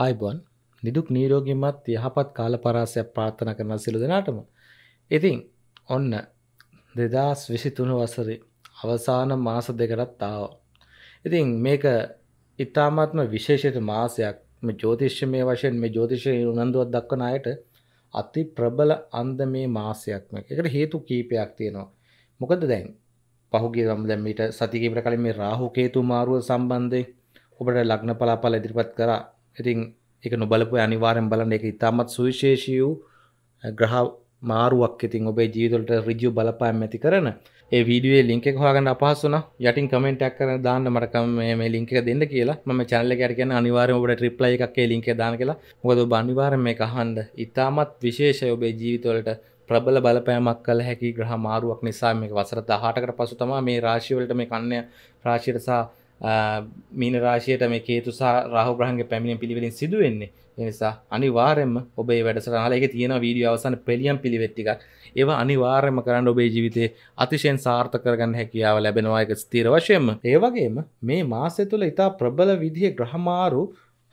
ආයිබන් නිදුක් නීරෝගිමත් යහපත් කාල පරාසයක් ප්‍රාර්ථන කරන සිලු දෙනාටම. ඉතින් ඔන්න දෙදස් විසිතුුණු වසරේ අවසාන මාස දෙකටත් ආව. ඉතින් මේක ඉතාමත්ම විශේෂයට මාසයක් මේ ජෝතිශ්‍යමය වශයෙන් මේ ජෝතිෂය උනන්දුවත් දක්වන අයට අති ප්‍රබල අන්ද මේ මාසයක්ම එකට හේතු කීපයක් තියෙනවා. මොකද දැන් පහුගේ රම්දැමීට සතිකීපට කලින් මේ රාහු කේතු මාරුව සම්බන්ධය ඔබට ලග්න පලාපල ඉදිරිපත් කරා ඉතින් එක නොබලපු අනිවාරෙන් බලන්න එක ඉතාමත් සුවිශේෂී වූ ග්‍රහ මාරුවක් ඉතින් ඔබේ ජීවිතවලට ඍජු බලපෑම් ඇති කරන ඒ වීඩියෝයේ ලින්ක් එක හොයාගන්න අපහසු නම් යටින් කමෙන්ට් එකක් කරලා දාන්න මට මේ මේ ලින්ක් එක දෙන්න කියලා මම channel එකට කියන්නේ අනිවාර්යයෙන්ම ඔබට රිප්ලයි එකක් ඒ ලින්ක් එක දාන්න කියලා මොකද ඔබ අනිවාර්යෙන් මේක අහන්න ඉතාමත් විශේෂයි ඔබේ ජීවිතවලට ප්‍රබල බලපෑමක් කළ හැකි ග්‍රහ මාරුවක් නිසා මේක වසර 18කට පසු තමයි මේ රාශිය වලට මේ කන්‍ය රාශියට සහ මීන රාශයට මේ කේතු සහ රහ බ්‍රහන්ගේ පැමිණෙන් පිළිවෙලින් සිදුවෙන්නේ එනිසා අනිවාරෙන්ම ඔබේ වැඩසරහල එක තියෙන වීඩිය අවසන පෙළියම් පිළිවෙත්තික ඒව අනිවාර්යම කරන්න ඔබේ ජීවිතේ අතිශයෙන් සාර්ථ කරගන්න හැකියාව ලැබෙනවායක ස්තීර වශයෙන්ම ඒවගේම මේ මාසය තුළ ඉතා ප්‍රබල විදිහ ග්‍රහමාරු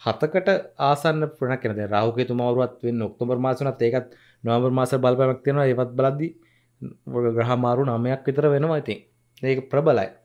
හතකට ආසන්න පන කෙනද රහුකේතු මවරුවත් වෙන්න ඔක්තුබර් මාසනත් ඒකත් නොවර් මාස බලපමක් තියෙනවා ඒවත් බලද්දි ග්‍රහමාරු නමයක් විතර වෙනවා ඉතින් ඒක ප්‍රබලයි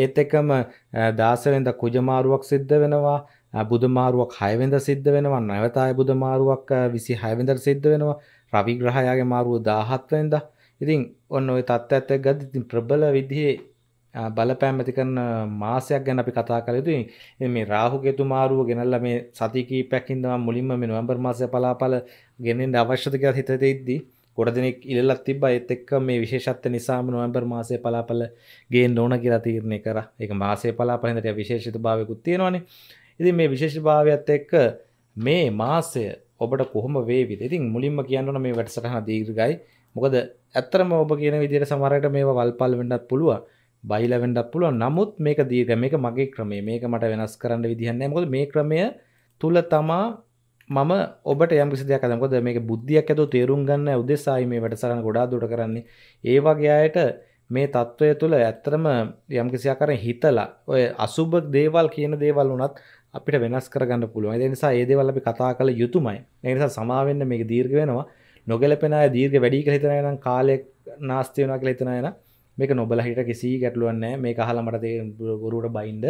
ඒත් එකම දාසවෙන්ද කුජමාරුවක් සිද්ධ වෙනවා බුදුමාරුවක් හයවෙන්ද සිද්ධ වෙනවා නැවතයි බුදුමාරුවක් විසි හයවෙන්දට සිද්ධ වෙනවා රවිග්‍රහයාගේ මාරුව දාහත්වෙන්ද ඉතින් ඔන්න ඔය තත්ත්ව ඇත්ත ගත් ඉතින් ප්‍රබල විදිහේ බලපෑම් ඇති කරන මාසයක් ගැන අපි කතා කළ යුතුයි මේ රාහුකේතු මාරුව ගෙනල්ලා මේ සති කීපයක් ඉඳන් මුලින්ම මේ නොවැම්බර් මාසයේ පලාපල ගෙනෙන්න අවශ්‍යද කියලා හිතේ තියද්දී ගොඩදෙනෙක් ඉල්ලත් තිබ එත් එක්ක මේ විශේෂත්ව නිසාම නොවම්බර් මාසය පලාපල ගේ ඕන කියලා තීරණය කර එක මාසේ පලාපලට විශේෂිත භාවකුත් තියෙනවානේ ඉති මේ විශේෂ භාවයක්ත් එක්ක මේ මාසය ඔබට කොහොම වේවි ඉතින් මුලින්ම කියන්නන මේ වැටසටහ දීර්ගයි මොකද ඇත්තරම ඔබ කියන විදිර සමරයට මේ වල්පල් වෙන්නත් පුළුව බයිල වෙන්ඩක් පුළුව නමුත් මේක දීර්ග මේක මගේ ක්‍රමේ මේක මට වෙනස් කරන්න විදිහන්න මොද මේ ක්‍රමය තුළ තමා මම ඔබට යම් කිසි දෙයක් අදකොද මේක බුද්ධියක් ඇතු තේරුම් ගන්න උදෙසායි මේ වැඩසරන ගොඩා දුට කරන්නේ ඒ වගේ අයට මේ තත්ත්වය තුළ ඇත්තරම යම් කිසියාකර හිතලා ඔය අසුභ දේවල් කියන දේවල් වනත් අපිට වෙනස් කරගන්න පුළුවන් ඒ නිසා ඒ දේවල් අපි කතා කළ යුතුමයි ඒ නිසා සමාවෙන්න මේක දීර්ඝ වෙනවා නොගැලපෙන අය දීර්ඝ වැඩි කියලා හිතන අය නම් කාලයක් නාස්ති වෙනවා කියලා හිතන අය නම් මේක නොබල හිට කිසි ගැටලුවක් නැහැ මේක අහලා මට ගුරුවරට බයින්ද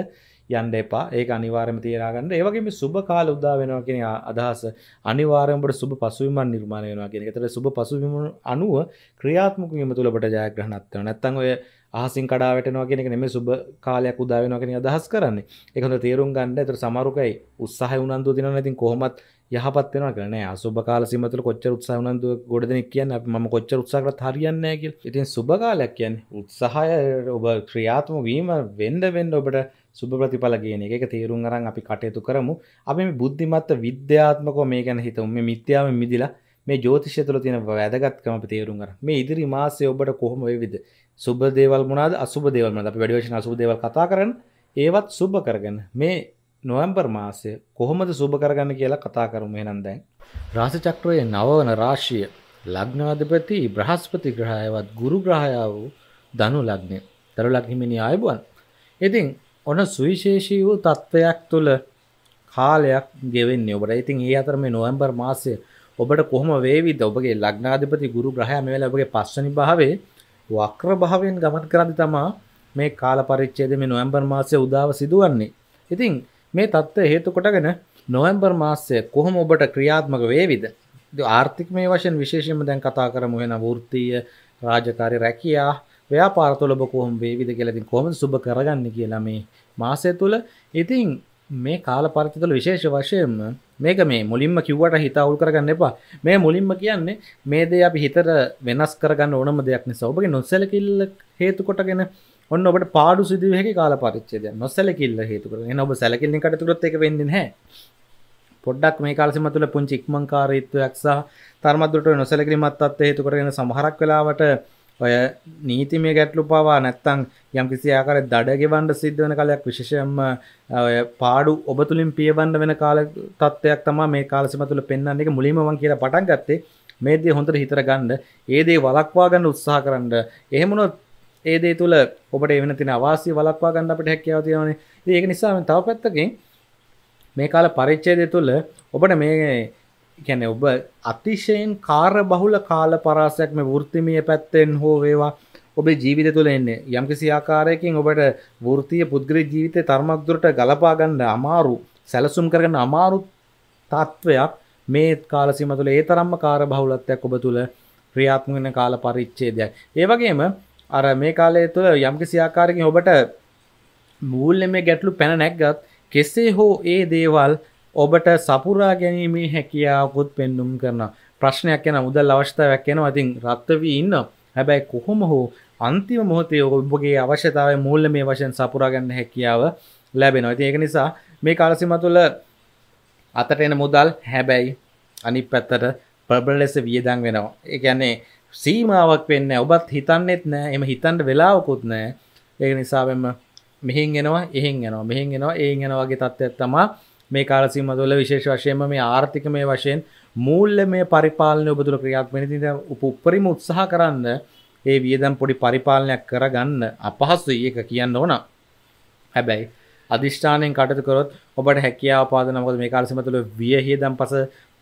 යන්න එපා ඒක අනිවාර්යම තියලා ගන්න. ඒ වගේම සුබ කාල උදා වෙනවා කියන අදහස අනිවාර්යයෙන්ම ඔබට සුබ පසුබිමක් නිර්මාණය වෙනවා කියන එක. ඒතර සුබ පසුබිම අනුව ක්‍රියාත්මක වීම තුළ ඔබට ජයග්‍රහණත් වෙනවා. නැත්තම් ඔය අහසින් කඩා වැටෙනවා කියන එක නෙමෙයි සුබ කාලයක් උදා වෙනවා කියන අදහස් කරන්නේ. ඒක හොඳට තේරුම් ගන්න. ඒතර සමහරුකයි උත්සාහය උනන්දු දිනනවා. ඉතින් කොහොමත් යහපත් වෙනවා කියලා නෑ අසුබ කාල සීම තුළ කොච්චර උත්සාහ වුණාද ගොඩ දෙනෙක් කියන්නේ අපි මම කොච්චර උත්සාහ කරත් හරියන්නේ නෑ කියලා. ඉතින් සුබ කාලයක් කියන්නේ උත්සාහය ඔබ ක්‍රියාත්මක වීම වෙන්න වෙන්න ඔබට සුබ ප්‍රතිඵල කියන එක තේරුම් අරන් අපි කටයුතු කරමු අපි මේ බුද්ධිමත්ත විද්‍යාත්මකෝ මේ ගැන හිතමු මේ මිත්‍යාවෙන් මිදිලා මේ ජෝතිෂය තුළ තියෙන වැදගත්කම අපි තේරුම් අරන් මේ ඉදිරි මාසයේ ඔබට කොහොම වේවිද සුබ දේවල් මොනවාද අසුබ දේවල් මොනවාද අපි වැඩි වශයෙන් අසුබ දේවල් කතා කරන ඒවත් සුබ කරගෙන මේ නොවැම්බර් මාසය කොහොමද සුබ කරගන්න කියලා කතා කරමු එහෙනම් දැන් රාශිචක්‍රයේ නවවන රාශිය ලග්නාධිපති බ්‍රහස්පති ග්‍රහයවත් ගුරු ග්‍රහය වූ ධනු ලග්නය. ධනු ලග්නමිනි ආයුබෝවන්. ඉතින් ඔන්න සුවිශේෂී වූ තත්ත්වයක් තුළ කාලයක් ගෙවෙන්නේ ඔබට. ඉතින් ඒ අතර මේ නොවැම්බර් මාසය ඔබට කොහොම වේවිද? ඔබගේ ලග්නාධිපති ගුරු ග්‍රහයා මේ වෙලාවේ ඔබගේ පස්වෙනි භාවයේ වක්‍ර භාවයෙන් ගමන් කරද්දී තමයි මේ කාල පරිච්ඡේදයේ මේ නොවැම්බර් මාසයේ උදාව සිදුවන්නේ. ඉතින් මේ தත්ත්වය හේතු කොටගෙන නොවැම්බර් මාසය කොහොම ඔබට ක්‍රියාත්මක වේවිද? ආර්ථික මේ වශයෙන් විශේෂයෙන්ම දැන් කතා කරමු වෙන වෘත්තීය රාජකාරී රැකියා ව්‍යාපාරතුල ඔබ කොහොම වේවිද කියලා ඉතින් කොහොමද සුබ කරගන්නේ කියලා මේ මාසය තුල ඉතින් මේ කාල පරිත්‍ය තුළ විශේෂ වශයෙන්ම මේක මේ මුලින්ම කිව්වට හිත අවුල් කරගන්න එපා. මේ මුලින්ම කියන්නේ මේ දේ අපි හිතට වෙනස් කරගන්න ඕනම දෙයක් නිසා. ඔබගේ නොසැලකිල්ල හේතු කොටගෙන ඔන්න ඔබට පාඩු සිදුවෙහි කාල පරිච්ඡේදය. නොසැලකිල්ල හේතු කරගෙන. එහෙනම් ඔබ සැලකිල්ලෙන් කටයුතු කරොත් ඒක වෙන්නේ නැහැ. පොඩ්ඩක් මේ කාල සීමාව තුළ පුංචි ඉක්මන්කාරීත්වයක් සහ තරමද්දුරට නොසැලකිලිමත් තත්ත්වය හේතු කරගෙන සමහරක් වෙලාවට ඔය නීති මේ ගැටලු පවා නැත්තං යම් කිසි ආකාර දඩ ගෙවන්ඩ සිද්ධ වෙන කලයක් විශෂයම පාඩු ඔබතුලින් පියවන්න වෙන කාල තත්වයක් තමා මේ කාලසිම තුළ පෙන්න්න එක මුලිමවන් කියලා පටන් ගත්තේ මේදේ හොඳට හිතර ගණ්ඩ ඒදේ වලක්වා ගන්න උත්සාහ කරන්න එහෙමනොත් ඒදේ තුළ ඔබට එවන තින අවාසි වලක්වා ගන්න අපට හැක්කයාව තියෙනන ඒක නිසාම තව පැත්තකින් මේ කාල පරිච්චේදය තුළ ඔබට මේ ගැන ඔබ අතිශයෙන් කාර බහුල කාල පරාසයක් මේ වෘත්තිමිය පැත්තෙන් හෝ වේවා ඔබේ ජීවිත තුළ එන්නේ යම්කිසි ආකාරයකින් ඔබට වෘතිය පුද්ගල ජීවිතය තර්මක්දුරට ගලපා ගන්න අමාරු සැලසුම් කරගන්න අමාරු තත්ත්වයක් මේ කාලසිම තුළ ඒ තරම්ම කාර බහුලත්වයක් ඔබ තුළ ක්‍රියාත්මක වෙන කාල පරිච්ඡේදයක්. ඒ වගේම අර මේ කාලය තුළ යම්කිසි ආකාරයකින් ඔබට මූල්‍යමය ගැටලු පැන නැග්ගත් කෙසේ හෝ ඒ දේවල් ඔබට සපුරා ගැනීමේ හැකියාවකුත් පෙන්නුම් කරන ප්‍රශ්නයක් යන මුදල් අවශ්‍යතාවයක් යන අතින් රත්වී ඉන්න හැබැයි කොහොම හෝ අන්තිම මොහොතේ ඔබගේ අවශ්‍යතාව මුල්ල මේ වශයෙන් සපුරාගන්න හැකියාව ලැබෙනවා ති ඒක නිසා මේ කාලසිම තුළ අතට එන මුදල් හැබැයි අනි පැත්තට ප්‍රබල ලෙස වියදන් වෙනවා එකන්නේ සීමාවක් වෙන්න ඔබත් හිතන්නෙත් නෑ එම හිතන්ට වෙලාවකුත් නෑ ඒක නිසාවෙම මෙහින් එෙනවා එහෙන් එනවා මෙහින් එෙනවා ඒ එෙනවාගේ තත්ත්වත්තමා මේ කාලසීම තුළ විශේෂ වශයෙන්ම මේ ආර්ථිකමය වශයෙන් මූල්‍ය මේ පරිපාලනය ඔබතුළ ක්‍රියාත්මනිති උපරිම උත්සාහ කරන්න ඒ වියදම් පොඩි පරිපාලනයක් කරගන්න අපහසු ඒක කියන්න ඕන හැබැයි අධිෂ්ඨානයෙන් කටතුකරොත් ඔබට හැකියාව පාදනකොද මේ කාලසිම තුළ වියහියදම් පස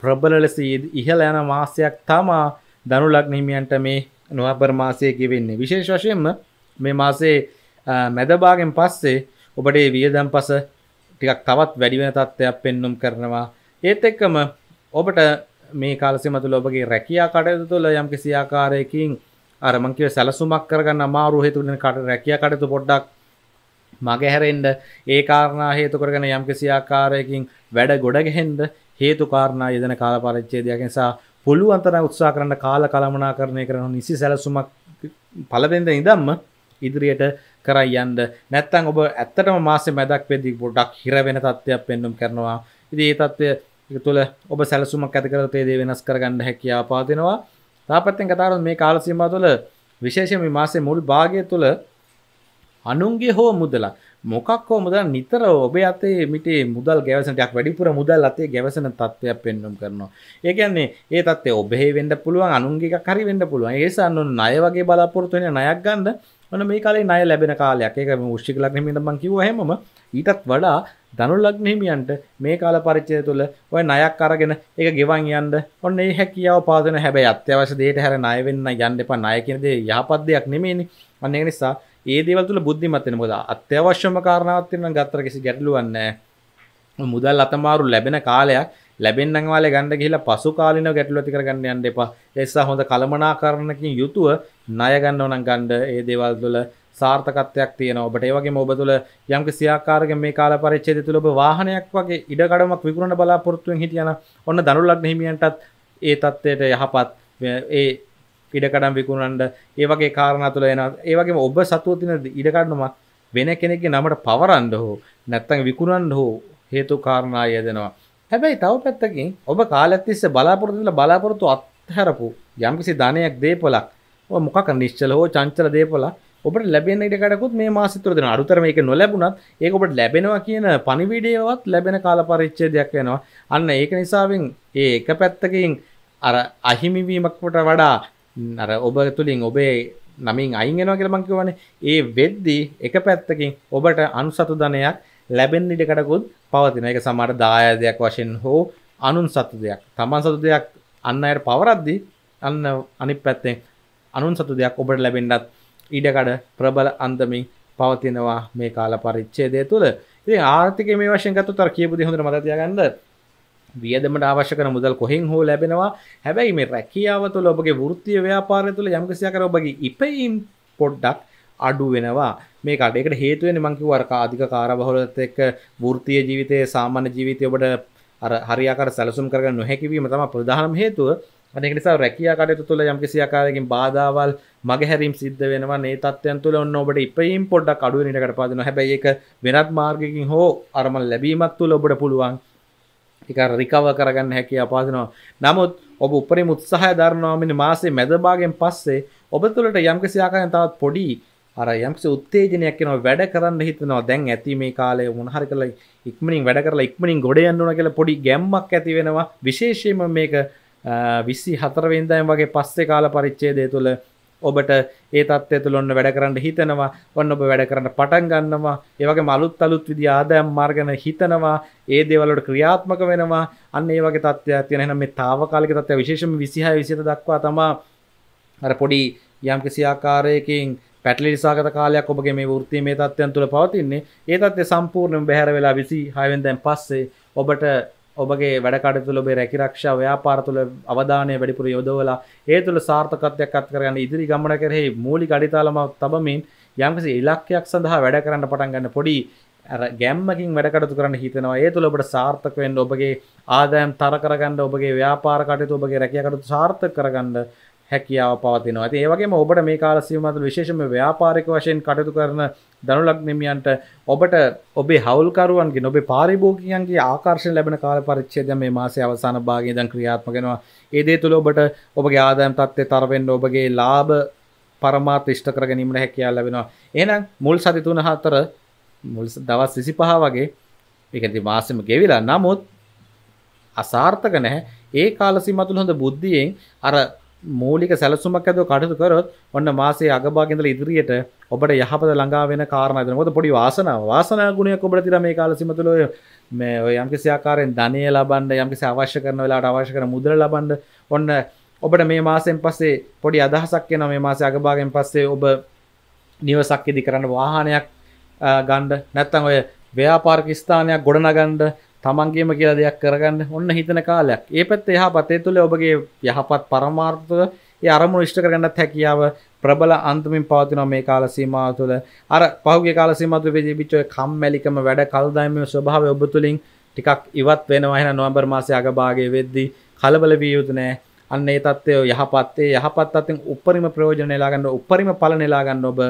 ප්‍රබල ලෙස ඉහල යන මාසයක් තමා දනු ලක්නහිමියන්ට මේ නොවබර් මාසය ගෙවෙන්නේ විශේෂ වශයෙන්ම මේ මාසේ මැදභාගෙන් පස්සේ ඔබට වියදම් පස ටිකක් තවත් වැඩිවෙන තත්ත්වයක් පෙන්නුම් කරනවා ඒත් එක්කම ඔබට මේ කාලසිම තුළ ඔබගේ රැකියා කටයුතු තුළ යම් කිසි ආකාරයකින් අර මං කිව්වේ සැලසුමක් කරගන්න අමාරු හේතු වෙන කට රැකියා කටයුතු පොඩ්ඩක් මගහැරෙන්න ඒ කාරණා හේතු කරගෙන යම් කිසි ආකාරයකින් වැඩ ගොඩගහෙන්ද හේතු කාරණා යෙදෙන කාල පරිච්ඡේදයක් නිසා පුළුවන් තරම් උත්සාහ කරන්න කාල කළමනාකරණය කරන නිසි සැලසුමක් පළවෙනිද ඉඳන්ම ඉදිරියට කරයියන්ද නැත්තන් ඔබ ඇත්තටම මාස මැදක් වෙදි ගොඩක් හිර වෙන තත්ත්වයක් පෙන්නුම් කරනවා ඉති ඒ තත්ත්වය තුළ ඔබ සැලසුමක් ඇති කරතේදේ වෙනස් කරගන්න හැකියා පාතිනවා තාපත්තෙන් කතාරු මේ කාලසීම තුළ විශේෂම මාසේ මුල් භාගය තුළ අනුන්ගේ හෝ මුදලා මොකක් හෝ මුදල් නිතර ඔබේ අතේ මිටේ මුදල් ගැවසනටයක් වැඩිපුර මුදල් අතේ ගැවසන තත්ත්වයක් පෙන්නුම් කරනවා. ඒ කියන්නේ ඒ තත්ත්වය ඔබේ වෙන්න පුළුවන් අනුන්ගේ එකක් හරි වෙන්න පුළුවන්. ඒ නිසා අනුන් ණය වගේ බලාපොරොත්තු වෙන ණයක් ගන්න වන මේ කාලේ නය ලැබෙන කාලයක් එක ෘෂ්ික ලක්නහිමට මංකිව හෙම ඊටත් වඩා දනු ලක්නහිමියන්ට මේ කාල පරිච්චය තුළ ඔය නයක් අරගෙන එක ගෙවන් යන්ඩ ඔන්න ඒ හැකියාව පාදන හැබැ අත්‍යවශ දේට හැර නයවෙන්න යන්න එපා නයකනදේ යහපත් දෙයක් නෙමේනි අන්නේ නිසා ඒ දේවතුල බුද්ධිමත්තෙන බොද අත්‍යවශ්‍යම කාරණාවත්තින ගත්තර කිසි ගැටලුවන්න මුදල් අතමාරු ලැබෙන කාලයක් ලැබෙන්න්න වාල ගන්න කියලා පසු කාලින ගැටලු ඇති කරගන්න යන්න එපා එසා හොඳ කළමනා කරනකින් යුතුව ණයගන්න ඕනන් ගණ්ඩ ඒ දේවල් තුළ සාර්ථකත්වයක් තියෙන ඔබට ඒවගේ ඔබ තුළ යම්ක සියාකාරක මේ කාල පරිච්චේද තුළ ඔබ වාහනයක් වගේ ඉඩකඩමක් විකුණ බලාපොරත්තුවෙන් හිටියන ඔන්න දනුල්ලක් හිමියන්ටත් ඒ තත්ත්වයට යහපත් ඒ ඉඩකඩම් විකුණන්ඩ ඒවගේ කාරණ තුළ එන ඒවගේ ඔබ සතුවතින ඉඩකඩනුමක් වෙන කෙනෙක් නමට පවරන්ඩ හෝ නැත්තඟ විකුණන්ඩ හෝ හේතු කාරණා යදෙනවා හැබැයි තව පැත්තකින් ඔබ කාලත්තිස්ස බලාපොරතුල බලාපොරොතු අත්හැරපු යම්කිසි ධනයක් දේපලක් මොකක් නිශ්චල හෝ චංචල දේපල ඔබට ලැබෙන ඉඩකඩකුත් මේ මාසිතුර දෙන අරුතරම එක නොලැබුණත් ඒක ඔබට ලැබෙනවා කියන පණිවිඩයවත් ලැබෙන කාල පරිච්ඡේදයක් වෙනවා අන්න ඒක නිසාවෙන් ඒ එක පැත්තකින් අර අහිමිවීමකට වඩා අර ඔබ තුළින් ඔබේ නමින් අයින් වෙනවා කියලා මං කියවනේ ඒ වෙද්දී එක පැත්තකින් ඔබට අනුසතු ධනයක් ලැබෙන් ඉඩකටකුත් පවතින එක සමට දායදයක් වශයෙන් හෝ අනුන් සතු දෙයක් තමන් සතු දෙයක් අන්න අයට පවරද්දි අන්න අනි පැත්තෙන් අනුන් සතු දෙයක් ඔබට ලැබෙන්ඩත් ඉඩකඩ ප්‍රබල අන්දමින් පවතිනවා මේ කාල පරිච්චේදය තුළ ඉති ආර්ථික මේ වශයගත්තු තර කියපු හොඳ මතතියගන්න වියදමට අවශ්‍ය කර මුදල් කොහෙන් හෝ ලැබෙනවා හැබැයි මේ රැකියාව තුළ ඔබගේ වෘත්තිය ව්‍යාපාරය තුළ යම්කිසිය කර ඔබගේ ඉපයිම් පොඩ්ඩක් අඩු වෙනවා මේ කඩයකට හේතුවෙන මංකිව අර ආධික කාර බහුලත් එක්ක වෘත්තීය ජීවිතයේ සාමාන්‍ය ජීවිතය ඔබට අර හරියාකාර සැලසුම් කරගන්න නොහැකිවීම තමයි ප්‍රධානම හේතුව අනෙක නිසා රැකියා කටයුතු තුළ යම්කිසි ආකාරයකින් බාධාවල් මගහැරීම් සිද්ධ වෙනවා මේ තත්ත්වයන් තුළ ඔන්න ඔබට ඉපයීම් පොඩ්ඩක් අඩු වෙන ඉඩකට පාදිනවා හැබැයි ඒක වෙනත් මාර්ගයකින් හෝ අරමුණ ලැබීමක් තුළ ඔබට පුළුවන් ඒක රිකවර් කරගන්න හැකියාව පාදිනවා නමුත් ඔබ උපරිම උත්සාහය දරනවා මිනි මාසේ මැද භාගයෙන් පස්සේ ඔබ තුළට යම්කිසි ආකාරයෙන් තවත් පොඩි අර යම්කිසි උත්තේජනයක් එනවා වැඩ කරන්න හිතනවා දැන් ඇති මේ කාලේ මොනහරි කරලා ඉක්මනින් වැඩ කරලා ඉක්මනින් ගොඩ යන්න ඕන කියලා පොඩි ගැම්මක් ඇති වෙනවා විශේෂයෙන්ම මේක 24 වෙනිදාන් වගේ පස්සේ කාල පරිච්ඡේදය තුළ ඔබට ඒ තත්ත්වය තුළ ඔන්න වැඩ කරන්න හිතනවා ඔන්න ඔබ වැඩ කරන්න පටන් ගන්නවා ඒ වගේම අලුත් අලුත් විදි ආදායම් මාර්ග ගැන හිතනවා ඒ දේවල් වලට ක්‍රියාත්මක වෙනවා අන්න ඒ වගේ තත්ත්වයක් තියෙන එහෙනම් මේ తాවකාලික තත්ත්වය විශේෂයෙන්ම 26 27 දක්වා තමයි අර පොඩි යම් කිසි ආකාරයකින් පැටලි සාගත කාලයක් ඔබගේ මේ වෘත්තිය මේ තත්ත්වයන් තුළ පවතින්නේ ඒ තත්ත්වය සම්පූර්ණයෙන් බැහැර වෙලා 26වෙන් දැන් පස්සේ ඔබට ඔබගේ වැඩ කටයුතු තුළ ඔබේ රැකිරක්ෂා ව්‍යාපාර තුළ අවධානය වැඩිපුර යොදවලා ඒ තුළ සාර්ථකත්වයක් අත් කරගන්න ඉදිරි ගමන කෙරෙහි මූලික අඩිතාලම තබමින් යම්කිසි ඉලක්කයක් සඳහා වැඩ කරන්න පටන් ගන්න පොඩි ගැම්මකින් වැඩකටතු කරන්න හිතනවා ඒ තුළ ඔබට සාර්ථක වෙන්න ඔබගේ ආදායම් තර කරගන්න ඔබගේ ව්‍යාපාර කටයුතු ඔබගේ රැකියාව කටයුතු සාර්ථක කරගන්න හැකියාව පවතිනවා ඇති ඒවගේ ඔබට මේ කාලසිීමමත විශේෂම ව්‍යාපාරික වශයෙන් කටයුතු කරන දනුලක්නමියන්ට ඔබට ඔබේ හවල්කරුවන්ගේ නොබේ පාරිභෝගිකයන්ගේ ආකර්ශය ලැබෙන කාල පරිච්චේද මේ මාසය අවසාන භාගය දන් ක්‍රියාත්මගෙනවා ඒදේ තුළ ඔබට ඔබගේ ආදායම් තත්ත්ය තරවෙන්න ඔබගේ ලාභ පරමාත් ෂ්ට කර ගැනීමට හැකයා ලැබෙනවා එනම් මුල් සති තුන හතර මුල් දවස් සිසි පහ වගේ එකති මාසම ගෙවිලා නමුත් අසාර්ථක නැහැ ඒ කාලසි මතුළ හොඳ බුද්ධියෙන් අර මූලික සැලසුමක් ඇද කටතු කරොත් ඔන්න මාසේ අගභාගෙන්දල ඉදිරියට ඔබට යහපත ළඟා වෙන කාරණද මොද පොඩි වාසන වාසන ගුණයක් ඔබට තිර මේ කාලසිමතුළ මේ යම්කිසියාකාරයෙන් ධනය ලබන්ඩ යම්කිසි අවශ්‍ය කරන වෙලාට අවශ්‍ය කර මුදර ලබන්ඩ ඔන්න ඔබට මේ මාසෙන් පස්සේ පොඩි අදහසක් එන මේ මාසේ අගභාගෙන් පස්සේ ඔබ නිවසක් ඉදි කරන්න වාහනයක් ගණ්ඩ නැත්තන් ඔය ව්‍යාපාර්ක ස්ථානයක් ගොඩනගණ්ඩ තමන්ගේම කියල දෙයක් කරගන්න ඔන්න හිතන කාලයක් ඒ පැත් එහා පතේ තුළ ඔබගේ යහපත් පරමාර්ථව අරමුණ විෂ්ට කරගන්න හැකියාව ප්‍රබල අන්තමින් පවතින මේ කාලසීමාව තුළ අර පහුගේ කාලසීමතු වෙදී බිච්ච කම්මැලිකම වැඩ කල්දායම ස්වභාව ඔබ තුළින් ටිකක් ඉවත් වෙනවා එහෙනම් නොවැම්බර් මාසයේ අගභාගයේ වෙද්දී කලබල විය යුතු නෑ අන්න ඒ தත්ත්වය යහපත්තේ යහපත් අතින් උපරිම ප්‍රයෝජන නෙලා ගන්න උපරිම ඵල නෙලා ගන්න ඔබ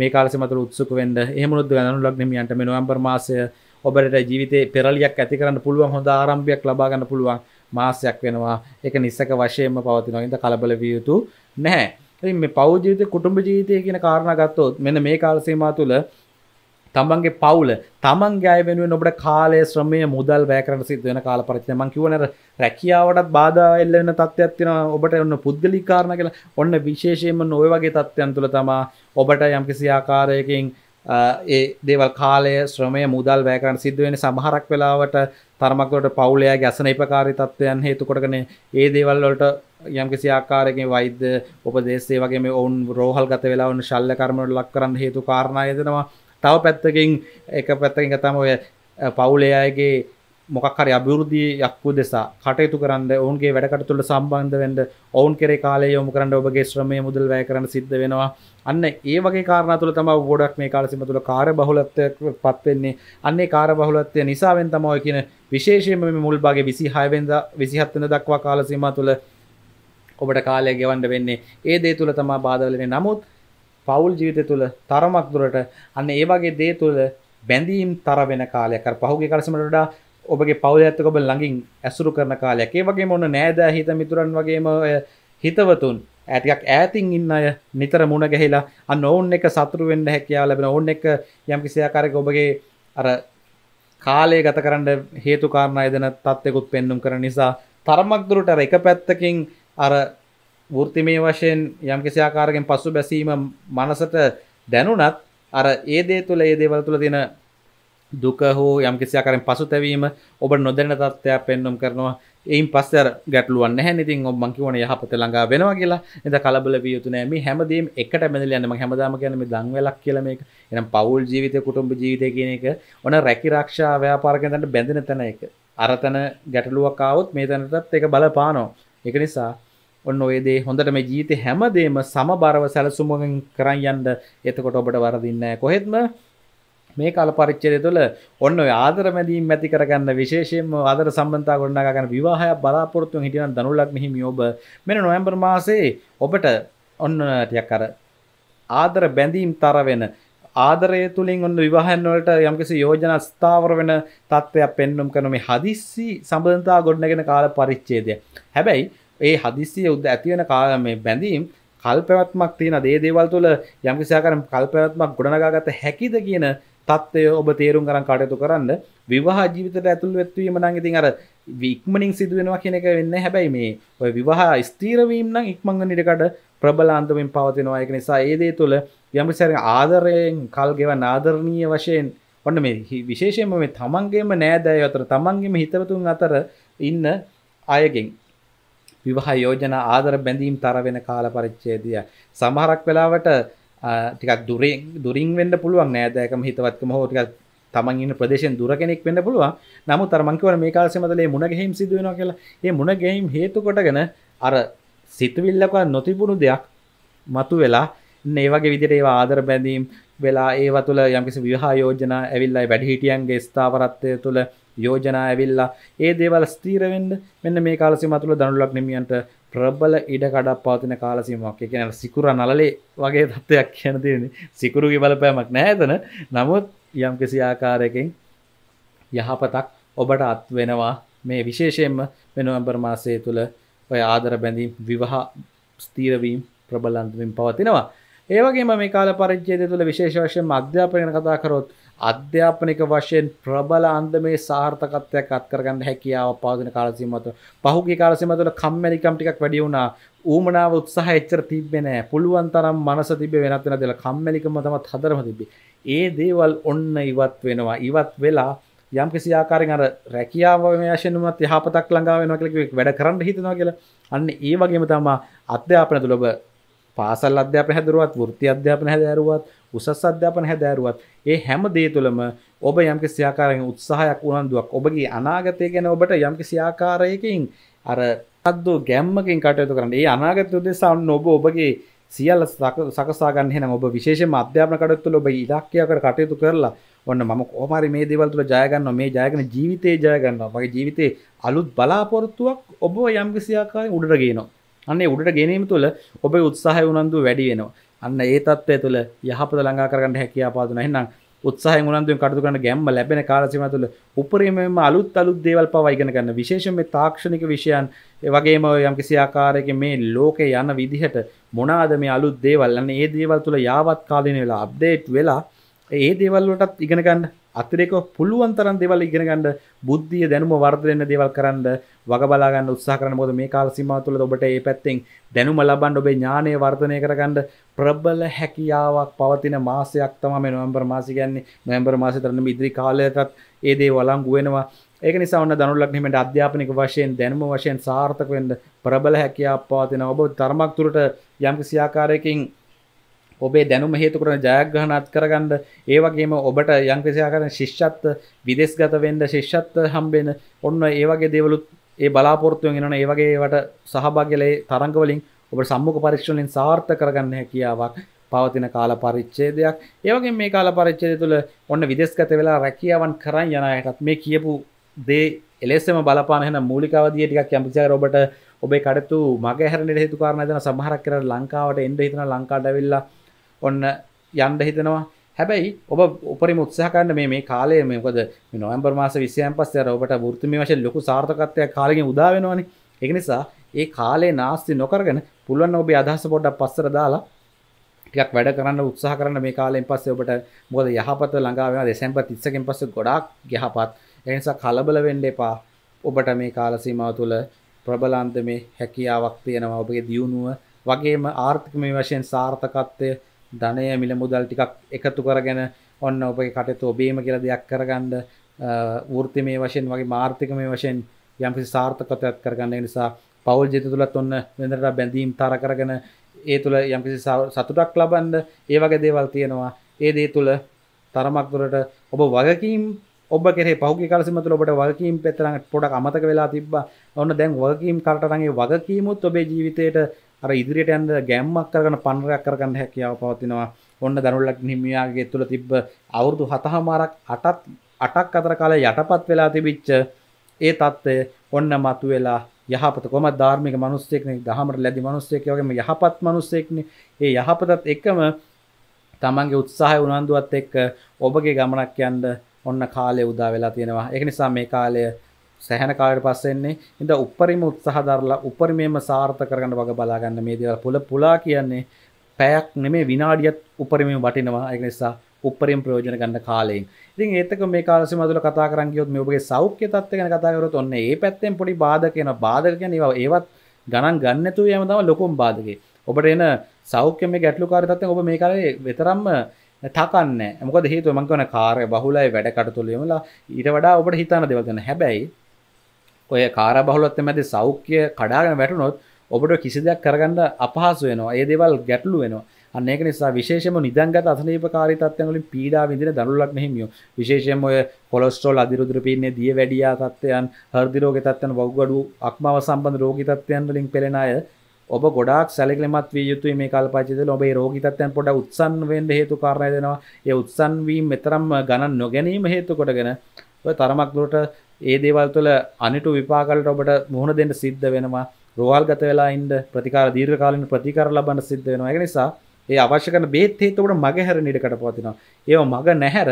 මේ කාලසීමාව තුළ උත්සුක වෙන්න එහෙම උද්ද ගන්න ලග්නමියන්ට මේ නොවැම්බර් මාසයේ ඔබට ජීවිතේ පෙරලියක් ඇති කරන්න පුළුවන් හොඳ ආරම්භයක් ලබා ගන්න පුළුවන් මාසයක් වෙනවා ඒක නිසක වශයෙන්ම පවතිනවා ඉතින් කලබල විය යුතු නැහැ ඉතින් මේ පෞ ජීවිතේ කුටුම්බ ජීවිතය කියන කාරණා ගත්තොත් මෙන්න මේ කාල සීමා තුළ තමන්ගේ පවුල තමන්ගේ අය වෙනුවෙන් ඔබට කාලය ශ්‍රමය මුදල් වැය කරන්න සිද්ධ වෙන කාල පරිච්ඡේදය මම කියවන රැකියාවටත් බාධා එල්ල වෙන තත්ත්වයක් තියෙනවා ඔබට ඔන්න පුද්ගලික කාරණා කියලා ඔන්න විශේෂයෙන්ම ඔය වගේ තත්ත්වයන් තුළ තමයි ඔබට යම්කිසි ආකාරයකින් ඒ දේවල් කාලය ශ්‍රමය මුදල් වැෑකරන සිද්ධුවෙන සමහරක් වෙලාවට තර්මකොට පවුලයා ගැසන ඉපකාරි තත්වයන් හේතුකොටගන ඒ දේවල්වලට යම්කිසි ආකාරයකින් වෛද්‍ය උපදේශේ වගේ මේ ඔවුන් රෝහල් ගත වෙලාවන්න ශල්ල කරමට ලක් කරන්න හේතු කාරණයදනවා තව පැත්තකින් එක පැත්තකින් තම ඔය පවුලයාගේ මොකක්හර අභිවෘද්ධිය යක්කු දෙසා කටයුතු කරන්න ඔවුන්ගේ වැඩකට තුළ සම්බන්ධ වෙන්ඩ ඔවුන් කෙරේ කාලය යොමු කරන්න ඔබගේ ශ්‍රමය මුදල් වැය කරන සිද්ධ වෙනවා අන්න ඒ වගේ කාරණ තුළ තම ගොඩක් මේ කාලසිම තුළ කාර බහුලත්ය පත්වෙන්නේ අන්නේ කාර බහුලත්ය නිසාවෙන් තමයි කියන විශේෂයම මුල්බාගේ විසි හයවෙන්ද විසිහත්වන දක්වා කාලසීම තුළ ඔබට කාලය ගෙවන්ඩ වෙන්නේ ඒ දේ තුළ තමා බාධවලෙන නමුත් පවුල් ජීවිතය තුළ තරමක් දුරට අන්න ඒ වගේ දේ තුළ බැඳීම් තර වෙන කාලයක පහුගේ කරසමටඩා ඔබගේ පවල ඇත්තක ඔබ ළඟින් ඇසුරු කරන කාලයක් ඒ වගේ මොන නෑද හිත මිතුරන් වගේම හිතවතුන් ඇතික් ඈතින් ඉන්න අය නිතර මුණ ගැහිලා අන්න ඔවුන් එක සතුරු වෙන්න හැකියා ලැබෙන ඔවුන් එක යම් කිසියාකාරක ඔබගේ අර කාලය ගත කරන්න හේතු කාරණය දෙන තත්ත්යකුත් පෙන්නුම් කර නිසා තරමක් දුරට එක පැත්තකින් අර වෘතිමේ වශයෙන් යම් කිසියාකාරගෙන් පසු බැසීම මනසට දැනුනත් අර ඒ දේ තුළ ඒ දේවල් තුළ තින දුක හෝ යම් කිසියාකරෙන් පසුතැවීම ඔබ නොදැන තත්ත්වයක් පෙන්නුම් කරනවා එයින් පස්සර ගැටලුවන් නැහැ ඉතින් ඔබ මංකිවන යහපත ළඟා වෙනවා කියලා එද කලබල විය යුතු නෑ මේ හැමදේම එකට බැඳලා යන්න මම හැමදාම කියන්නේ මේ දන් වේලක් කියලා මේක එනම් පෞල් ජීවිතය කුටුම්බ ජීවිතය කියන එක ඔන රැකී ආරක්ෂා ව්‍යාපාර කියන තැනට බැඳෙන තැන එක අර තැන ගැටලුවක් ආවොත් මේ තැනටත් ඒක බලපානවා ඒක නිසා ඔන්න ඔයදේ හොඳට මේ ජීවිතේ හැමදේම සමබරව සැලසුමකින් කරන් යන්න එතකොට ඔබට වරදින්නේ නැහැ කොහෙත්ම මේ කල පරිච්චරය තුළ ඔන්න ආදර මැදීම් ඇති කරගන්න විශේෂයෙන් ආදර සම්බන්තා ගොඩනාගන්න විවාහයක් බලාපොරොත්තු හිටියන දනුලක් මෙහිම ඔබ මෙන නොවැම්බර් මාසේ ඔබට ඔන්නටයක් අර ආදර බැඳීම් තර වෙන ආදරය තුළින් ඔන්න විවාහන්වලට යම්කිසි යෝජන ස්ථාවර වෙන තත්ත්වයක් පෙන්නුම් කරන මේ හදිස්සි සබඳතා ගොඩනගෙන කාල පරිච්චේදය හැබැයි ඒ හදිස්සිය උද ඇතිවෙන කාල මේ බැඳීම් කල් පැවත්මක් තියෙන දේ දේවල් තුළ යම්කිසාකරම් කල් පැවත්මක් ගොඩනගාගත හැකිද කියන තත්වය ඔබ තේරුම් කරන් කටයුතු කරන්න විවාහ ජීවිතට ඇතුළ වෙත්වීම නම් ඉතින් අර ඉක්මනින් සිදුවෙනවා කියන එක වෙන්න හැබැයි මේ ඔය විවාහ ස්ථීරවීම නම් ඉක්මංග නිරකට ප්‍රබලාන්තමින් පවතිනවා ඒක නිසා ඒ දේ තුළ යම්සර ආදරයෙන් කල් ගෙවන් ආදරණීය වශයෙන් ඔන්න මේ විශේෂයෙන්ම මේ තමන්ගේම නෑදෑය අතර තමන්ගේම හිතවතුන් අතර ඉන්න අයගෙන් විවාහ යෝජනා ආදර බැඳීම් තර වෙන කාල පරිච්ඡේදය සමහරක් වෙලාවට ටිකක් දුරෙන් දුරින් වෙන්න පුළුවන් නෑදෑකම හිතවත්කම හෝ ටිකක් තමන් ඉන්න ප්‍රදේශෙන් දුර කෙනෙක් වෙන්න පුළුවන් නමුත් අර මං කියවන මේ කාලේ මතලේ මුණ ගැහිම් සිදු වෙනවා කියලා ඒ මුණ ගැහිම් හේතු කොටගෙන අර සිතුවිල්ලක නොතිබුණු දෙයක් මතු වෙලා ඒ වගේ විදිහට ඒවා ආදර බැඳීම් වෙලා ඒව තුළ යම්කිසි විවාහ යෝජනා ඇවිල්ලා වැඩිහිටියන්ගේ ස්ථාවරත්වය තුළ යෝජනා ඇවිල්ලා ඒ දේවල් ස්ථීරවෙන්ඩ මෙන්න මේ කාලසි මතුළ දනුලක් නිමියන්ට ප්‍රබල ඉඩ කඩක් පාතින කාලසීමක් එක සිකුර නලලේ වගේ තත්ත්වයක් කියන තියෙන සිකුරුගේ බලපෑමක් නෑතන නමුත් යම් කිසි ආකාරයකින් යහපතක් ඔබට අත් වෙනවා මේ විශේෂයෙන්ම වෙනවම්බර් මාසය තුළ ඔය ආදර බැඳීම් විවාහ ස්තීරවීම් ප්‍රබලන්තුමින් පවතිනවා ඒවගේම මේ කාල පරිච්චේදය තුළ විශේෂ වශයෙන් අධ්‍යාපනය කතා කරොත් අධ්‍යාපනික වශයෙන් ප්‍රබල අන්දමේ සාර්ථකත්වයක් අත්කරගන්න හැකියාව පාදින කාලසීමත පහුගේ කාලසීමතුල කම්මැලිකම් ටිකක් වැඩි වුණා ඌමනාව උත්සාහය එච්චර තිබ්බේ නැහැ පුළුවන් තරම් මනස තිබ්බේ වෙනත් වෙන දේලා කම්මැලිකම තමයි හතරම තිබ්බේ ඒ දේවල් ඔන්න ඉවත් වෙනවා ඉවත් වෙලා යම් කිසි ආකාරයෙන් අර රැකියාව මේ වශයෙන්මත් යහපතක් ළඟා වෙනවා කියලා වැඩ කරන්න හිතනවා කියලා අන්න ඒ වගේම තමයි අධ්‍යාපන තුල ඔබ පාසල් අධ්‍යාපන හැදරුවත් වෘත්ති අධ්‍යාපන හැදෑරුවත් උසස් අධ්‍යාපන හැදෑරුවත් ඒ හැම දේ තුළම ඔබ යම්කි සියාකාරයෙන් උත්සාහයක් උනන්දුවක් ඔබගේ අනාගතය ගැන ඔබට යම්කි සියාකාරයකින් අර අද්දෝ ගැම්මකින් කටයුතු කරන්න ඒ අනාගත උදෙසාන්න ඔබ ඔබගේ සියල්ල සකසාගන්න හෙන ඔබ විශේෂම අධ්‍යාපන කටයුතු ඔබ ඉලක්කයකට කටයුතු කරලා ඔන්න මම කෝමරි මේ දේවල් තුළ ජයගන්න මේ ජයගන ජීවිතේ ජයගන්නවා මගේ ජීවිතේ අලුත් බලාපොරොත්තුවක් ඔබ යම්කිසියාකාරය උඩට ගේනවා අන්නේ උඩට ගැනීම තුළ ඔබ උත්සාහය උනන්දු වැඩි වෙනවා. අන්න ඒ තත්ත්වය තුළ යහපත ළඟා කරගන්න හැකියාව පාදුනා. එහෙනම් උත්සාහයෙන් උනන්දුවෙන් කටයුතු කරන ගැම්ම ලැබෙන කාල සීමාව තුළ උපරිමයෙන්ම අලුත් අලුත් දේවල් පවා ඉගෙන ගන්න. විශේෂයෙන් මේ තාක්ෂණික විෂයන් ඒ වගේම යම්කිසි ආකාරයකින් මේ ලෝකේ යන විදිහට මොනවාද මේ අලුත් දේවල්? අන්න ඒ දේවල් තුළ යාවත් කාලීන වෙලා අප්ඩේට් වෙලා ඒ දේවල් වලටත් ඉගෙන ගන්න. අතරෙක පුළුවන් තරන් දෙවල් ඉගෙනගන්න බුද්ධිය දැනුම වර්ධයන්න දෙවල් කරන්න වගබලාගන්න උත්සාහරන බොද මේ කාල සිමා තුළ ඔබට ඒ පැත්තෙන් දැනුම ලබන්න ඔබේ ඥානය වර්ධනය කරගන්න ප්‍රබල හැකියාවක් පවතින මාසයක් තම මේ නොම්බර් මාසිකයන්නේ නොම්බර් මාසි තරන ඉදිරි කාලයටත් ඒදේ වලංගුවෙනවා ඒක නිසාන්න දනුලක්නීමට අධ්‍යාපනික වශයෙන් දැනම වශයෙන් සාර්ථක වෙන්ඩ ප්‍රබල හැකියාව පවතින ඔබ තරමක් තුරට යම්කිසියාකාරයකින් ඔබේ දැනුම හේතුකරන ජයග්‍රහණත් කරගන්න ඒවගේම ඔබට යංක්‍රසියාකරන ශිෂ්ෂත් විදෙස් ගතවෙන්ද ශිෂ්ෂත් හම්බෙන ඔන්න ඒවගේ දෙවලුත් ඒ බලාපොරත්තුවෙන් එෙනන ඒවගේට සහභාගලේ තරංගවලින් ඔබ සම්මුඛ පරීක්ෂණලින් සාර්ථ කරගන්න හැකියාවක් පවතින කාල පරිච්චේදයක් ඒවගේ මේ කාල පරිච්චේදය තුළ ඔන්න විදෙස්ගත වෙලා රැකියාවන් කරන්න යනයටත් මේ කියපු දේ එලෙසම බලපානහන මූලිකවදිය ටිකක් යම්පිචා ඔබට ඔබේ කඩතු මගහැරණට හේතුකාරණ දන සමහරක් කර ලංකාවට එන්ඩ හිතන ලංකාඩවෙල්ලා ඔන්න යන්ඩ හිතනවා හැබැයි ඔබ උපරි මුත්සාහකන්න මේ කාලය මොකද නොම්බර් මාස විසියන් පස්ස ඔබට ෘත්තිම වශයෙන් ලොකු සාර්ථකත්වය කාලෙකින් උදාවෙනවානේ එක නිසා ඒ කාලේ නාස්ති නොකරගෙන පුළුවන් ඔබේ අදහස පොඩ්ඩක් පස්සර දාලා ටිකක් වැඩ කරන්න උත්සාහ කරන්න මේ කාලෙන් පස්සේ ඔබට මොකද යහපත ළඟා වෙනවා දෙසැම්බර් 30 කින් පස්සේ ගොඩාක් යහපත් ඒ නිසා කලබල වෙන්න එපා ඔබට මේ කාල සීමාව තුළ ප්‍රබලාන්ත මේ හැකියාවක් තියෙනවා ඔබගේ දියුණුව වගේම ආර්ථික මේ වශයෙන් සාර්ථකත්වය ධනය මිල මුදල් ටිකක් එකතු කරගෙන ඔන්න ඔබගේ කටයුතු ඔබේම කියලා දෙයක් කරගන්න වෘත්තිමය වශයෙන් වගේ මාර්ථිකමය වශයෙන් යම්කිසි සාර්ථකත්වයක් කරගන්න ඒ නිසා පෞල් ජීවිත තුලත් ඔන්න වෙනදට බැඳීම් තර කරගෙන ඒ තුල යම්කිසි සතුටක් ලබන්න ඒ වගේ දේවල් තියෙනවා ඒ දේ තුල තරමක් දුරට ඔබ වගකීම් ඔබ කෙරේ පහුගේ කාලසීම තුළ ඔබට වගකීම් පෙතරන් පොඩක් අමතක වෙලා තිබ්බා. ඔන්න දැන් වගකීම් කරටරන්ගේ වගකීමුත් ඔබේ ජීවිතේට අර ඉදිරියට ඇන්ද ගැම්මක් කරගන පණරයක් කරගන්න හැකියාව පවතිනවා ඔන්න දනුල්ලක් නිමියයාගේ තුළ තිබ්බ අවුරුදු හතහමාරක් අටත් අටක් අතර කාල යටපත් වෙලා තිබිච්ච ඒ තත්ත්වය ඔන්න මතු වෙලා යහපත කොම ධර්මික මනුස්සෙක්න දහමට ලැදි මනුස්සෙක් වගේම යහපත් මනුස්සෙක්න ඒ යහපතත් එකම තමන්ගේ උත්සාහය උනන්දුවත් එක්ක ඔබගේ ගමනක් යන්ඩ ඔන්න කාලය උදා වෙලා තියෙනවා එක නිසා මේ කාලය සැහැන කාලයට පස්සෙන්නේ ඉඳ උපරිම උත්සාහ දරලා උපරිමේම සාර්ථක කරගන්න වග බලා ගන්න මේ දේවල් පුළ පුලා කියන්නේ පැයක් නෙමේ විනාඩියත් උපරිමයෙන් වටිනවා ඒක නිසා උපරිම ප්‍රයෝජන ගන්න කාලයෙන්. ඉතින් ඒතක මේ කාල සීමාව තුළ කතා කරන් ගියොත් මේ ඔබගේ සෞඛ්‍ය තත්ත්වය ගැන කතා කරොත් ඔන්න ඒ පැත්තෙන් පොඩි බාධක එනවා. බාධක කියන්නේ ඒවා ඒවත් ගණන් ගන්න නැතුව යෑම තමයි ලොකුම බාධකේ. ඔබට එන සෞඛ්‍ය මේ ගැටලුකාරී තත්ත්වයෙන් ඔබ මේ කාලේ වෙතරම්ම තකන්නේ. මොකද හේතුව මං කියන කාර්ය බහුලයි වැඩ කටයුතු වල ඊට වඩා ඔබට හිතන දේවල් ගැන. හැබැයි ඔය කාරබහුලත් මැති සෞඛ්‍ය කඩාගෙන වැටුනොත් ඔබට කිසි දෙයක් කරගන්න අපහසු වෙනවා ඒ දේවල් ගැටලු වෙනවා අන්නේක නිසා විශේෂම නිදන්ගත අසනීපකාරී තත්ත්වයන් වලින් පීඩා විඳින දරු ලග්න හිමියෝ විශේෂයෙන්ම ඔය කොලෙස්ටරෝල් අධිරුධිර පීඩනයේ දිය වැඩියා තත්ත්වයන් හෘද රෝග තත්ත්වයන් වවුගඩු අක්මාව සම්බන්ධ රෝගී තත්ත්වයන් වලින් පෙළෙන අය ඔබ ගොඩක් සැලකිලිමත් විය යුතුයි මේ කාලපච්චයේදී ඔබේ රෝගී තත්ත්වයන් පොඩ උත්සන්න වෙන්න හේතු කාරණා දෙනවා ඒ උත්සන් වීම මෙතරම් ගණන් නොගැනීම හේතු කොටගෙන ඔය තරමක් දුරට ඒ දේවල් තුළ අනිටු විපාකලට ඔබට මුහුණ දෙන්න සිද්ධ වෙනවා රෝහල් ගත වෙලා ඉන්න ප්‍රතිකාර දීර්ඝකාලීන ප්‍රතිකාර ලබන්න සිද්ධ වෙනවා ඒක නිසා ඒ අවශ්‍ය කරන බේත් හේතු උඩ මගහැරෙන ඉඩකට පවතිනවා ඒව මග නැහැර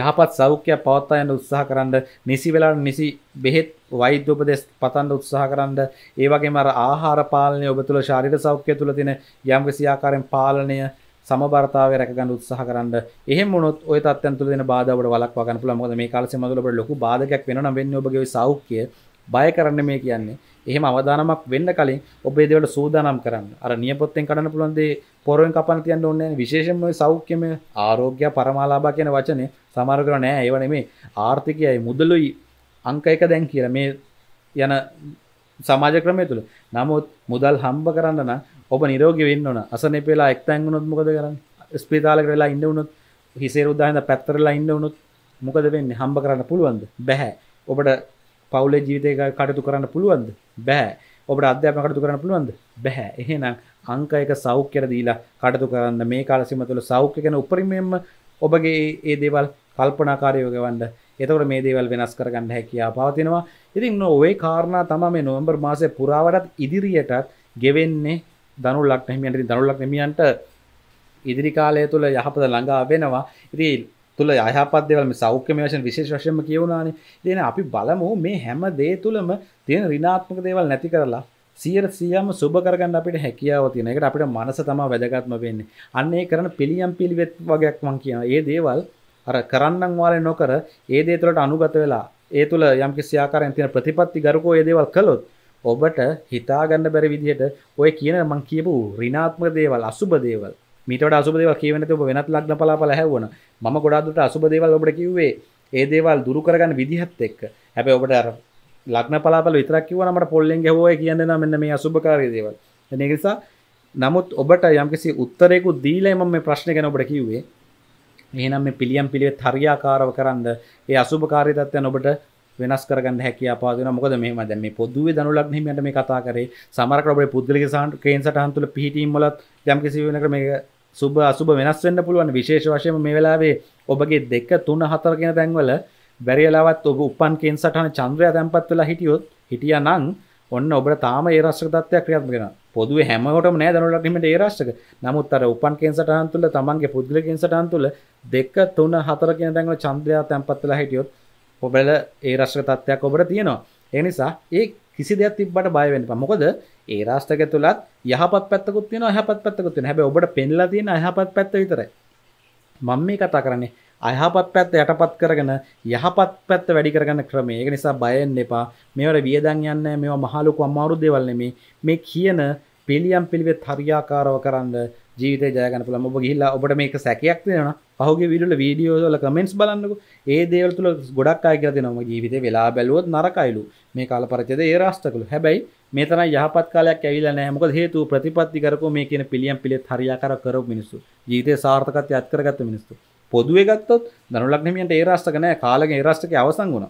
යහපත් සෞඛ්‍යයක් පවත්වා යන්න උත්සාහ කරන්න නිසි වෙලාවට නිසි බෙහෙත් වෛද්‍ය උපදෙස් පතන්න උත්සාහ කරන්න ඒ වගේම අර ආහාර පාලනය ඔබ තුළ ශාරීරික සෞඛ්‍යය තුළ තියෙන යම් කිසි ආකාරයෙන් පාලනය සමබරතාවය රැකගන්න උත්සාහ කරන්න. එහෙම වුණොත් ඔය තත්ත්වයන් තුළ දෙන බාධා ඔබට වළක්වා ගන්න පුළුවන්. මොකද මේ කාලේ සමාජවල ඔබට ලොකු බාධකයක් වෙනවා නම් වෙන්නේ ඔබගේ සෞඛ්‍යය බය කරන්න මේ කියන්නේ. එහෙම අවදානමක් වෙන්න කලින් ඔබේ දේවල් සූදානම් කරන්න. අර නියපොත්තෙන් කඩන්න පුළුවන් දේ පොරෙන් කපන්න තියන්න ඕනේ නැහැ. විශේෂයෙන්ම ඔය සෞඛ්‍යමය ආරෝග්‍ය පරමාලාභා කියන වචනේ සමහර කරා නෑ. ඒව නෙමෙයි. ආර්ථිකයයි මුදලුයි අංක එක දැන් කියලා මේ යන සමාජ ක්‍රමය තුළ නමුත් මුදල් හම්බ කරන්න නම් ඔබ නිරෝග වෙන්න ඕන අසන පෙලා එක්තැන් වුණොත් මොකද කරන්න ස්පිතාලක වෙලා ඉන්න වුණොත් හිසේ උදාහඳ පැත්තරලා ඉන්න වුණොත් මොකද වෙන්න හම්බ කරන්න පුළුවන්ද බැහැ ඔබට පවුලේ ජීවිතයක කටතු කරන්න පුළුවන්ද බැහැ ඔබට අධ්‍යාපන කටයුතු කරන්න පුළුවන්ද? බැහැ. එහෙනම් අංක එක සෞඛ්‍යර දීලා කටයුතු කරන්න මේ කාල සීම තුළ සෞඛ්‍ය ගැන උපරිමයෙන්ම ඔබගේ ඒ දේවල් කල්පනාකාරීව ගවන්න. එතකොට මේ දේවල් වෙනස් කරගන්න හැකියාව පවතිනවා. ඉතින් ඔය කාරණා තමයි මේ නොවැම්බර් මාසයේ පුරාවටත් ඉදිරියටත් ගෙවෙන්නේ දනුල්ලක් හිමියන්ට දනුල්ලක් හිමියන්ට ඉදිරි කාලය තුළ යහපත ළඟා වෙනවා ඉති තුළ යහපත්දවලම සෞඛ්‍යම වශයෙන් විශේෂ වශයම කියවුණනේ දෙන අපි බලමු මේ හැම දේ තුළම තියෙන රිනාත්මක දේවල් නැති කරලා සියර සියම සුබ කරගන්න අපිට හැකියාව තියෙන එකට අපිට මනස තමා වැදගත්ම වෙන්නේ අන්න ඒ කරන පිළියම් පිළිවෙත් වගේක් මං කියන ඒ දේවල් අර කරන්නම් වාලේ නොකර ඒ දේ තුළට අනුගත වෙලා ඒ තුළ යම් කිසි ආකාරයෙන් තියෙන ප්‍රතිපත්ති ගරුකෝ ඒ දේවල් කළොත් ඔබට හිතාගන්න බැරි විදිහට ඔය කියන මං කියපු රිනාත්ම දේවල් අසුබ දේවල් මීට අසුබදව කියවනත ඔබ වෙනත් ලක්න පලාපල හැවන ම ගොඩාදුට අසුබ දේවල් ඔබට කිව්වේ ඒ දේවල් දුරු කරගන්න විදිහත් එක්ක හැබැ ඔබට අර ලක්න පලාපල විතරක් කිවනට පොල්ලෙන් හෝ කියන්න මෙන්න මේ අසුභකාරය දේවල් නිසා නමුත් ඔබට යම්කිසි උත්තරෙකු දීලේ මම මේ ප්‍රශ්න ගැන ඔබට කිව්වේ එහෙනම් මේ පිළියම් පිළිවෙත් හරියාකාරව කරන්න ඒ අසුභකාරීත්වයන් ඔබට වෙනස් කරගන්න හැකි පාදන මොකද මෙහම දැම මේ පොදුවේ දනු ලක්නීමට මේ කතා කරේ සමරකරබේ පුද්ගලි සහන්ට කේන්සටහන්තුල පිහිටීමලත් යම් කිසි වෙනක මේ සුබ අසුබ වෙනස් වෙන්න පුළුවන් විශේෂ වශයෙන් මේ වෙලාවේ ඔබගේ දෙක තුන හතර කෙන තැන්වල බැරිලාවත් ඔබ උපන් කේන්සටහන චන්ද්‍රය තැන්පත් වෙලා හිටියොත් හිටිය නං ඔන්න ඔබට තාම ඒ රශ්‍ර තත්වයක් ක්‍රියාත්මකෙන පොදුව හැමෝටම නෑ දනු ලක්නීමට ඒ රශ්ක නමුත් අර උපන් කේන්සටහන් තුල තමන්ගේ පුද්ගල කේන්සටහන් තුල දෙක තුන හතර කෙන තැන්වල චන්ද්‍රය තැන්පත් වෙලා හිටියොත් ඔබල ඒ රශ්්‍ර තත්වයක් ඔබට තියෙනවා එනිසා ඒ කිසි දෙයක් තිබට බයවෙන්න මොකද ඒ රාස්ටක තුළත් යහපත් පැත්තකුත් තියෙන යහපත් පැත්තකුත් හැබ ඔබට පෙන්ලා තියෙන යහපත් පැත්ත විතර මම මේ කතා කරන්නේ අයහපත් පැත්ත යටපත් කරගෙන යහපත් පැත්ත වැඩි කරගන්න ක්‍රමය ඒක නිසා බයෙන් එපා මේවට වියදන් යන්න මේවා මහලුකු අමාරු දේවල් නෙමේ මේ කියන පිළියම් පිළිවෙත් හරියාකාරව කරන්න ජීවිත ජයගන පුළම ඔබ ගහිල්ලා ඔබට මේක සැකයක් වෙන පහුගේ විඩල වීඩියෝල කමෙන්ස් බලන්නක ඒ දේවල් තුළ ගොඩක් අයකර දෙනම ජීවිත වෙලා බැලුවොත් නරකයිලු මේ කාල පරචද ඒ රාස්ටකළු හැබැයි මේතන යහපත් කාලයක් ඇවිල නෑමක හේතු ප්‍රතිපත්ති කරක මේ කියන පිළියම් පිළිත් හරියාකර කර මිනිස්සු ජීතය සාර්ථකත් අත්කරගත්ත මිනිස්සු පොදුවගත්තොත් දනුලක්නමියන්ට ඒ රාස්ටකනෑ කාලගේ ඒ රාස්ටක අවසංගුණ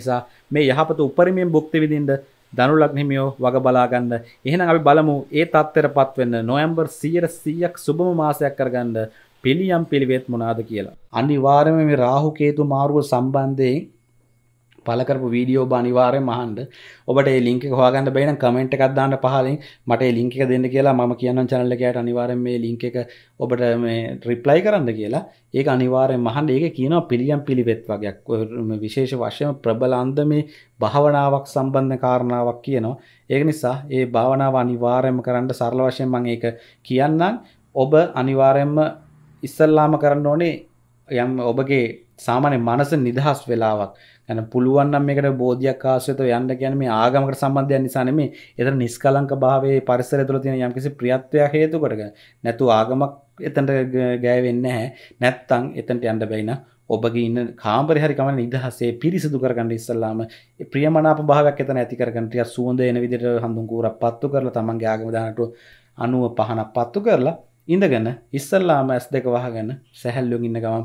නිසා මේ යහපත උපරිමෙන් බොක්ති විදින්ට දනුලක්නිමියෝ වග බලාගන්න එහෙනම් අපි බලමු ඒ තත්ත්වයටපත් වෙන්න නොවැම්බර් 100ක් සුබම මාසයක් කරගන්න පිළියම් පිළිවෙත් මොනවාද කියලා අනිවාර්යයෙන්ම මේ රාහු කේතු මාරුව සම්බන්ධයෙන් පලකරපු වීඩියෝ බනිවාරය මහන්ඩ ඔබට ලින්ක හවාගන්න බයින කමෙන්ට් එකක් දාන්න පහලින් මට ලිංක දෙන්න කියලා ම කියන්න චනල්ලකයට අනිවාරෙන් මේ ලිංක එක ඔබට මේ රිප්ලයි කරන්න කියලා ඒ අනිවාරෙන් මහන් ඒක කියනවා පිළියම් පිළිවෙත් වගේයක් විශේෂ වශයෙන් ප්‍රබලන්ද මේ භාවනාවක් සම්බන්ධ කාරණාවක් කියනවා ඒක නිසා ඒ භාවනාව අනිවාරයම කරන්න සරල වශයෙන් මං ඒක කියන්නම් ඔබ අනිවාරයෙන්ම ඉස්සල්ලාම කරන්න ඕනේ යම් ඔබගේ සාමාන්‍ය මනස නිදහස් වෙලාවක් ගැන පුළුවන් නම් මේකට බෝධියක් ආශ්‍රිතව යන්න කියන්නේ මේ ආගමකට සම්බන්ධයක් නිසා නෙමෙයි. ඒතර නිෂ්කලංක භාවයේ පරිසරය තුළ තියෙන යම්කිසි ප්‍රියත්වයක් හේතු කොටගෙන නැතු ආගමක් එතනට ගෑවෙන්නේ නැහැ. නැත්තම් එතනට යන්න බැයි නම් ඔබගේ ඉන්න කාමරේ හරි කමන නිදහසේ පිරිසිදු කරගන්න ඉස්සල්ලාම ප්‍රියමනාප භාවයක් එතන ඇති කරගන්න ටිකක් සුවඳ එන විදිහට හඳුන් කූරක් පත්තු කරලා තමන්ගේ ආගම දානට අනුව පහනක් පත්තු කරලා ඉඳගෙන ඉස්සල්ලාම ඇස් දෙක වහගෙන සැහැල්ලුවෙන් ඉන්න ගමන්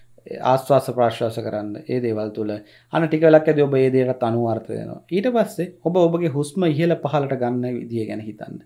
ආස්වාස ප්‍රශ්වාස කරන්න ඒ දේවල් තුළ අන ටිකලක් ඇද ඔබ ඒදේට අනුවර්තයනවා ඊට පස්සේ ඔබ ඔබගේ හුස්ම ඉහල පහලට ගන්න විදිිය ගැන හිතන්න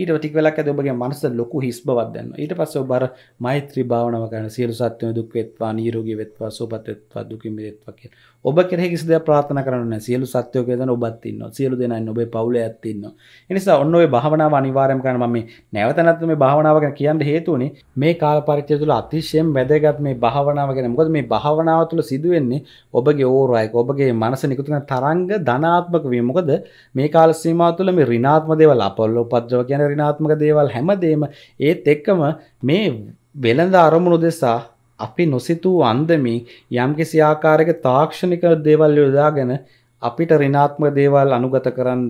ඊට ටිකලක් ඇද ඔබගේ මනස ලොකු හිස් බවක් දන්න ඊට පස්ස බර මෛත්‍රී භාවනාව කරන සියලු සත්වය දුක් වෙත්වා නිරෝගී වෙත්වා සුවපත් වෙත්වා දුකින් මිදෙත්වා කියලා. ඔබ කෙරෙහි කිසි දෙයක් ප්‍රාර්ථනා කරන්න නැහැ. සියලු සත්වයෝ කියලා දෙන ඔබත් ඉන්නවා. සියලු දෙනා ඉන්න ඔබේ පවුලේ ඇත් ඉන්නවා. ඒ නිසා ඔන්න ඔය භාවනාව අනිවාර්යයෙන්ම කරන්න මම මේ නැවත නැවත මේ භාවනාව ගැන කියන්න හේතුව උනේ මේ කාල පරිච්ඡේදය තුළ අතිශයින් වැදගත් මේ භාවනාව ගැන. මොකද මේ භාවනාව තුළ සිදුවෙන්නේ ඔබගේ ඕරායක ඔබගේ මනස නිකුත් කරන තරංග ධනාත්මක වීම. මොකද මේ කාල සීමාව තුළ මේ ඍණාත්මක දේවල් අපල්ලෝපද්‍රව කියන සමාජ රිනාත්මක දේවල් හැමදේම ඒත් එක්කම මේ වෙළඳ අරමුණු දෙසා අපි නොසිතූ අන්දමින් යම්කිසි ආකාරයක තාක්ෂණික දේවල් යොදාගෙන අපිට ඍණාත්මක දේවල් අනුගත කරන්න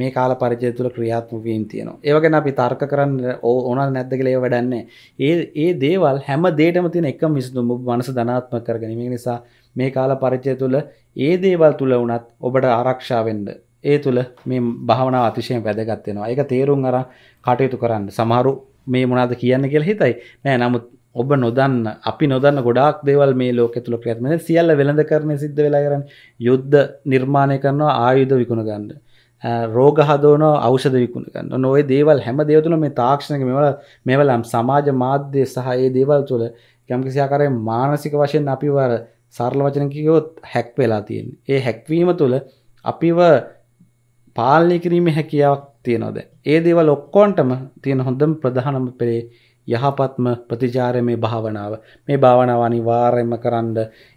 මේ කාල පරිච්ඡේදය තුළ ක්‍රියාත්මක වීම තියෙනවා. ඒව ගැන අපි තර්ක කරන්න ඕනල් නැද්ද කියලා ඒව වැඩන්නේ. ඒ ඒ දේවල් හැම දෙයකම තියෙන එකම විසඳුම මනස ධනාත්මක කරගැනීම. නිසා මේ කාල පරිච්ඡේදය තුළ ඒ දේවල් තුළ වුණත් ඔබට ආරක්ෂා වෙන්න ඒ තුළ මේ භාවනාව අතිශයෙන් වැදගත් වෙනවා. ඒක තේරුම් අරන් කටයුතු කරන්න. සමහරු මේ මොනවද කියන්නේ කියලා හිතයි. නෑ නමුත් ඔබ නොදන්න අපි නොදන්න ගොඩාක් දේවල් මේ ලෝකෙ තුල ක්‍රියාත්මක වෙන සියල්ල වෙළඳකරණය සිද්ධ වෙලා කරන්නේ. යුද්ධ නිර්මාණය කරනවා ආයුධ විකුණ ගන්න. රෝග හදවනවා ඖෂධ විකුණ ගන්න. ඔන්න ඔය දේවල් හැම දේවතුල මේ තාක්ෂණික මේවල මේවලම් සමාජ මාධ්‍ය සහ ඒ දේවල් තුල යම්කිසි ආකාරයෙන් මානසික වශයෙන් අපිව සරල වචන කිව්වොත් හැක් වෙලා තියෙන්නේ. ඒ හැක්වීම තුල අපිව පාලනය කිරීමේ හැකියාවක් තියෙනවද ඒ දේවල් ඔක්කොන්ටම තියෙන හොඳම ප්‍රධානම පෙරේ යහපත්ම ප්‍රතිචාරය මේ භාවනාව මේ භාවනාව අනිවාර්යයෙන්ම කරන්න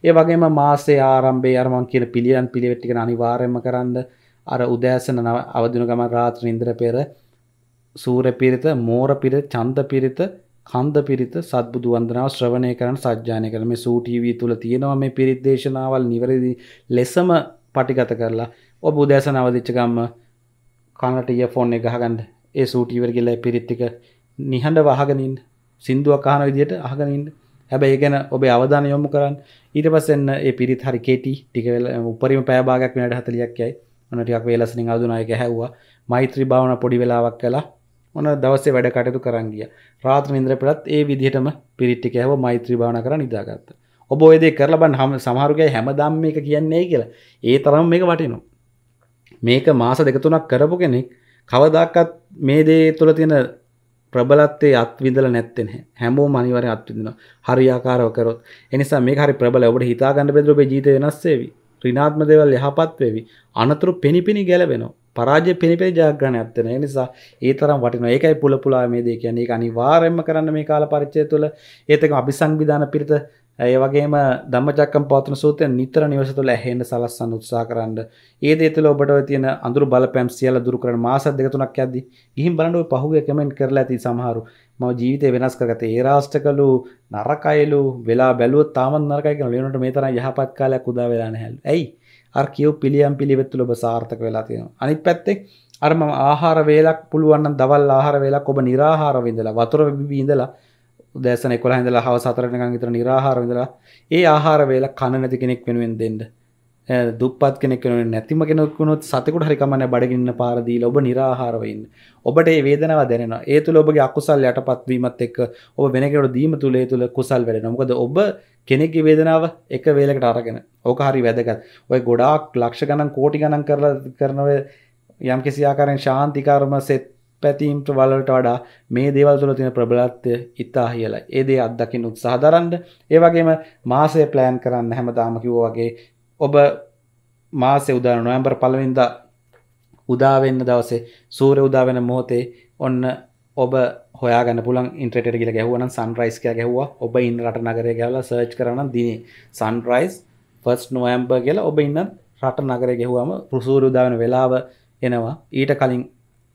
ඒ වගේම මාසේ ආරම්භයේ අර මං කියන පිළියම් පිළිවෙත් ටික අනිවාර්යයෙන්ම කරන්න අර උදෑසන අවදින ගමන් රාත්‍රී නින්දර පෙර සූර්ය පිරිත මෝර පිරිත චන්ද පිරිත කන්ද පිරිත සත්බුදු වන්දනාව ශ්‍රවණය කරන්න සජ්ජානය කරන මේ සූ ටීවී තුල තියෙනවා මේ පිරිත් දේශනාවල් නිවැරදි ලෙසම පටිගත කරලා ඔබ උදෑස නවදිච්ච ගම්ම කනට ඊය ෆෝන් එක ගහගන්න ඒ සූට් ඉවර කියලා පිරිත් ටික නිහඬ වහගෙන ඉන්න සින්දුවක් අහන විදියට අහගෙන ඉන්න හැබැයි ඒ ගැන ඔබේ අවධානය යොමු කරන්න ඊට පස්සේ එන්න ඒ පිරිත් හරි කෙටි ටික වෙලා උපරිම පැය භාගයක් විනාඩි 40ක් යයි ඔන්න ටිකක් වේලසනින් අවදුනා ඒක ඇහැව්වා මෛත්‍රී භාවනා පොඩි වෙලාවක් කළා ඔන්න දවසේ වැඩ කටයුතු කරන් ගියා. රාත්‍රී නිින්දර පෙරත් ඒ විදිහටම පිරිත් ටික ඇහුව මෛත්‍රී භාවනා කරලා නිදාගත්තා. ඔබ ওই දේ කරලා බලන්න සමහරුගේ හැමදාම මේක කියන්නේ නැහැ කියලා. ඒ තරම් මේක වටිනවා. මේක මාස දෙක තුනක් කරපු කෙනෙක් කවදාකත් මේ දේ තුළ තියෙන ප්‍රබලත්තේ අත්විදල නැත්තෙන හැමෝ මනිවර අත්විදින හරියාකාරව කරොත් එනිසා මේ හරි ප්‍රබල ඔබට හිතාගන්න බෙදරබේ ජීත වෙනස්සේවි ්‍රනාත්ම දෙවල් යහපත් වේවි අනතුරු පිණිපිණි ගැලවෙන පරාජ පිණිපේ ජාග්‍රණ ඇත්තන නිසා ඒ තරම් වටින ඒකයි පුල පුලා මේ දේ කියන්නේ අනිවාරෙන්ම කරන්න මේ කාල පරිච්චය තුළ ඒතක අපි සංවිධාන පිරිත ඒවගේ දම්මචක්ක පත්න සූතය නිතර නිවස තුළ ඇහෙන්ට සලස්සන්න උත්සා කරන්න ඒ දේතුල ඔබට තියන අඳුර බල පැම් සියල දුරකර මාස දෙකතුනක් ඇද ගිහිම් බලඩුව පහුව කමෙන්ට් කරලා ඇති සමහරු ම ජීවිතය වෙනස් කරගත ඒ රාෂ්ටකලු නරකයිලු වෙලා බැලුව තාමන් නරකයක ලනට මේ තර යහපත් කාලයක් උදා වෙලාන හැල් ඇයි අර කියව් පිළියම් පිළිවෙත්තුල ඔබ සාර්ථක වෙලා තියෙන අනිත් පැත්තේ අරම ආහාර වේලක් පුළුවන්න දවල් ආහාර වෙලක් ඔබ නිරාහාරවිඳලා වතුර බිබී ඉඳලා උදෑසන 11 ඉඳලා හවස 4 වෙනකන් විතර निराහාර ඉඳලා ඒ ආහාර වේල කන නැති කෙනෙක් වෙනුවෙන් දෙන්න. දුප්පත් කෙනෙක් වෙනුවෙන් නැතිම කෙනෙක් වුණොත් සතෙකුට හරි කමන්නේ බඩගින්න පාර දීලා ඔබ निराහාරව ඉන්න. ඔබට ඒ වේදනාව දැනෙනවා. ඒ තුල ඔබගේ අකුසල් යටපත් වීමත් එක්ක ඔබ වෙන කෙනෙකුට දීම තුල ඒ තුල කුසල් වැඩෙනවා. මොකද ඔබ කෙනෙක්ගේ වේදනාව එක වේලකට අරගෙන. ඕක හරි වැදගත්. ඔය ගොඩාක් ලක්ෂ ගණන් කෝටි ගණන් කරලා කරන ඔය යම් කිසි ආකාරයෙන් ශාන්තිකර්ම සෙත් පැතීම්ට වලට වඩා මේ දේවල් තුළ තියෙන ප්‍රබලත්වය ඉතා කියලා ඒ දේ අත්දකින්න උත්සාහ දරන්න ඒ වගේම මාසය ප්ලෑන් කරන්න හැමදාම කිව්වා වගේ ඔබ මාසේ උදාන නොවැම්බර් පළවෙනිදා උදා වෙන්න දවසේ සූර්ය උදා වෙන මොහොතේ ඔන්න ඔබ හොයාගන්න පුළන් ඉන්ට්‍රට ගිල ගැහුවන සන්රයිස් කය ගැහවා ඔබ ඉන්න රට නගරය ගැල සර්ච් කරන දින සන්රයිස් ෆස් නොවම්බර් කියලා ඔබ ඉන්න රට නගර ගැහුවම පුසූරුදාවන වෙලාව එනවා ඊට කලින්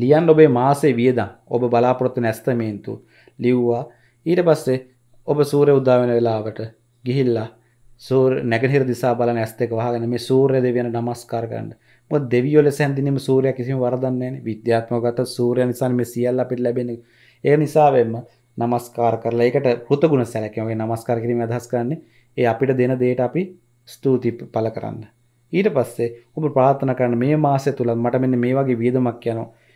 ලියන් ඔබේ මාසේ වියදම් ඔබ බලාපොරොත්තු නැස්තමේන්තු ලිව්වා ඊට පස්සේ ඔබ සූරය උදාවෙන වෙලාවට ගිහිල්ලා සූර් නැගහිර දිසා බල ඇස්තක වහගෙන මේ සූර්ය දෙවියන නමස්කාර කරන්න මො දෙවියෝ ලෙස හැඳිනීම සූර්ය කිසිම වරදන්නේ විද්‍යාත්මකගත සූර්ය නිසා මේ සියල්ල අපිට ලැබෙන ඒ නිසාවෙන්ම නමස්කාර කරලා ඒකට පෘතගුණ සැලකමගේ නමස්කාර කිරීම අදහස් කරන්නේ ඒ අපිට දෙන දේට අපි ස්තුති පල කරන්න. ඊට පස්සේ ඔබ ප්‍රාථන කරන මේ මාසය තුළත් මට මෙන්න මේ වගේ වියදමක් යනවා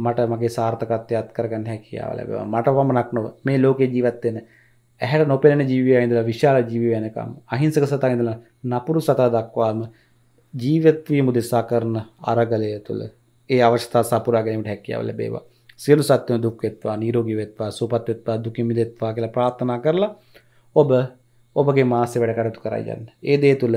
මට මගේ සාර්ථකත්වයත් කරගන්න හැකියාව ලැබවා මට පමණක් නොව මේ ලෝකේ ජීවත්වෙන ඇහැට නොපෙනෙන ජීවය ඉඳලා විශාල ජීවය වෙනකම් අහිංසක සතා ඉඳලා නපුරු සතා දක්වාම ජීවත්වීම උදෙසා කරන අරගලය තුළ ඒ අවස්ථා සපුරා ගැනීමට හැකියාව ලැබේවා සියලු සත්වයන් දුක් වෙත්වා නිරෝගී වෙත්වා සුවපත් වෙත්වා දුකින් මිදෙත්වා කියලා ප්‍රාර්ථනා කරලා ඔබ ඔබගේ මාසෙ වැඩ කටයුතු කරයි යන්න. ඒ දේ තුළ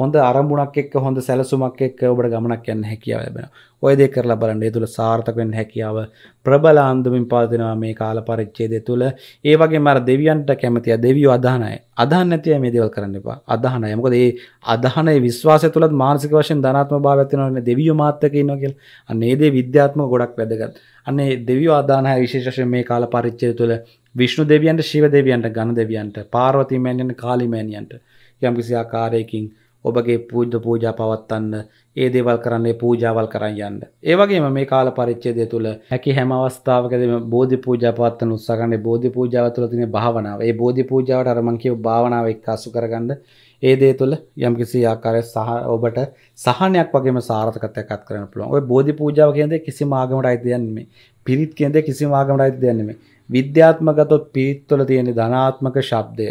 හොඳ අරමුණක් එක් හොඳ සැලසුමක් එක් ඔබට ගමනක් යන්න හැකියාව ලැබෙන ඔය දෙ කරලා බලන්න තුළ සාර්ථකෙන් හැකියාව ප්‍රබලාන්දමින් පාතිනවා මේ කාල පරිච්චේදය තුළ ඒ වගේ මර දෙවියන්ට කැමතිය දෙවියෝ අදානය අදහන් නැතිය මේ දේවල් කරන්න එපා අදහන යමකද ඒ අදහන විශ්වාස තුළත් මානසික වශයෙන් ධනාත්ම භාවත්තිනවන දෙවියෝ මාත්තක නොකෙල් අන්නේදේ විද්‍යාත්ම ගොඩක් වැදගත් අන්නේ දෙවියෝ අදානය විශේෂ මේ කාල පරිච්චය තුළ විශ්ණු දෙවියන්ට ශිව දෙවියන්ට ගණ දෙවියන්ට පාර්වතිමෑන්යන් කාලිමෑනියන්ට යම්කිසි ආකාරයකින් ඔබගේ පූජ්ද පූජා පවත්වන්න ඒ දේවල් කරන්නේ පූජාවල් කරන්න යන්න. ඒවගේම මේ කාල පරිච්චේදය තුළ හැකි හැම අවස්ථාවකදම බෝධි පූජා පවත්වන උත්සාගන්නේ බෝධි පූජාව තුළ තින භාවනාව ඒ බෝධි පූජාවට අරමංකිව භාවනාව එක්කාසු කරගන්න ඒ දේ තුළ යම්කිසි ආකාරය සහ ඔබට සහනයක් වගේම සාර්ථකතයකත් කරන පුළුවන් ඔය බෝධි පූජාව කියද කිසි මාගමට අයිතියන්නේ පිරිත් කියද කිසි මාගමට අයිති දෙයන්නේ විද්‍යාත්මකතොත් පිරිත්වල තියෙන ධනාත්මක ශබ්දය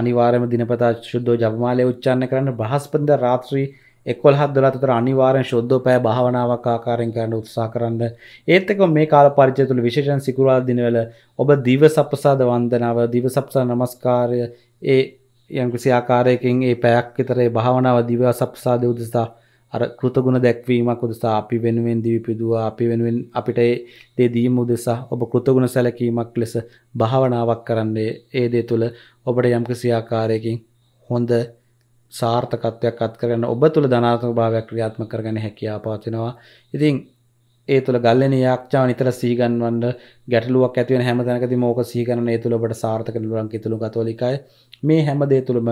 අනිවාර්යම දිනපතා ශුද්ධෝ ජපමාලය උච්චාරණය කරන්න බ්‍රහස්පතින්දා රාත්‍රී 11 12 අතර අනිවාර්යෙන් ශුද්ධෝ පැය භාවනාවක් ආකාරයෙන් කරන්න උත්සාහ කරන්න. ඒත් එක්ක මේ කාල පරිච්ඡේදය තුළ විශේෂයෙන් සිකුරාදා දිනවල ඔබ දිව සප්පසාද වන්දනාව, දිව සප්පසාද නමස්කාරය ඒ යම් කිසි ආකාරයකින් ඒ පැයක් විතර ඒ භාවනාව දිව සප්පසාද උදෙසා අර කෘතගුණ දැක්වීමක් උදෙසා අපි වෙනුවෙන් දිවි පිදුවා අපි වෙනුවෙන් අපිට ඒ දේ දීම උදෙසා ඔබ කෘතගුණ සැලකීමක් ලෙස භාවනාවක් කරන්නේ ඒ දේ තුළ ඔබට යම්කිසි ආකාරයකින් හොඳ සාර්ථකත්වයක් අත්කරගන්න ඔබ තුළ ධනාත්මක භාවයක් ක්‍රියාත්මක කරගන්න හැකියාව පවතිනවා. ඉතින් ඒ තුළ ගල්ලන යක්ෂාව නිතර සීගන්වන්න ගැටලුවක් ඇතිවෙන හැම තැනකදී මෝක සීගන්න ඒ තුළ ඔබට සාර්ථක ලුවන් කිතුළු කතෝලිකයි මේ හැම දේ තුළම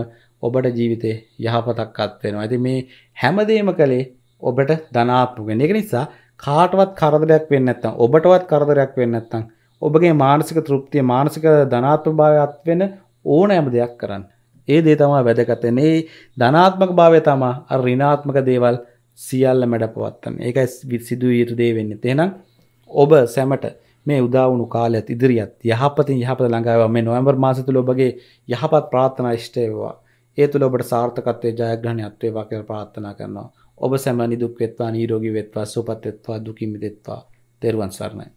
ඔබට ජීවිතේ යහපතක් අත්වෙනවා. ඇති මේ හැමදේම කළේ ඔබට ධනාප්පුගෙන එක නිසා කාටවත් කරදරයක් වෙන්න නැත්තම් ඔබටවත් කරදරයක් වෙන්න නැත්තම් ඔබගේ මානසික තෘප්තිය මානසික ධනාත්මක භාවය අත්වෙන ඕනෑම දෙයක් කරන්න. ඒ දේ තමයි වැදගත් වෙන්නේ. ධනාත්මක භාවය තමයි අර ඍණාත්මක දේවල් සියල්ල මැඩ පවත්තන්න ඒකයි සිදුව යුතුදේ වෙන්න තියෙනම් ඔබ සැමට මේ උදාවුණු කාලයත් ඉදිරිියත් යහපතින් යහපත ළඟාව මේ නොවම්බර් මාසතුල ඔබගේ යහපත් ප්‍රාත්ථනා ෂ්ටයවා ඒ තුළ ඔබට සාර්ථකත්වය ජයග්‍රහණයත්වේවා කියල ප්‍රාත්ථනා කරනවා ඔබ සැම නිදුක් වෙත්වා නීරෝගී වෙත්වා සුපත් වෙත්වා දුකින් මිදෙත්වා තෙරුවන් සරණයි